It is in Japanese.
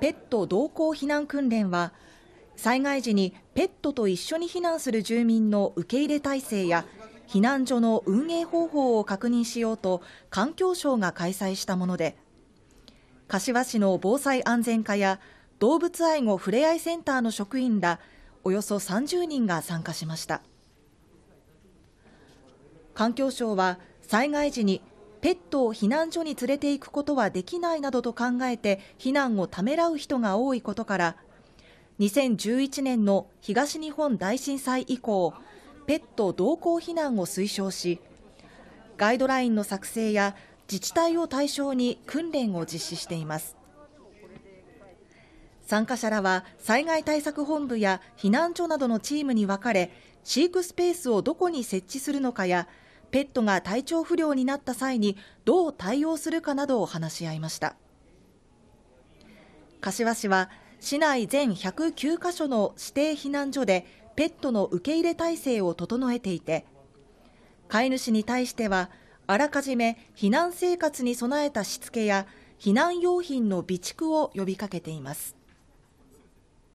ペット同行避難訓練は、災害時にペットと一緒に避難する住民の受け入れ体制や、避難所の運営方法を確認しようと、環境省が開催したもので、柏市の防災安全課や動物愛護ふれあいセンターの職員らおよそ30人が参加しました環境省は災害時にペットを避難所に連れて行くことはできないなどと考えて避難をためらう人が多いことから2011年の東日本大震災以降ペット同行避難を推奨しガイドラインの作成や自治体を対象に訓練を実施しています参加者らは災害対策本部や避難所などのチームに分かれ飼育スペースをどこに設置するのかやペットが体調不良になった際にどう対応するかなどを話し合いました柏市は市内全109カ所の指定避難所でペットの受け入れ体制を整えていて飼い主に対してはあらかじめ避難生活に備えたしつけや避難用品の備蓄を呼びかけています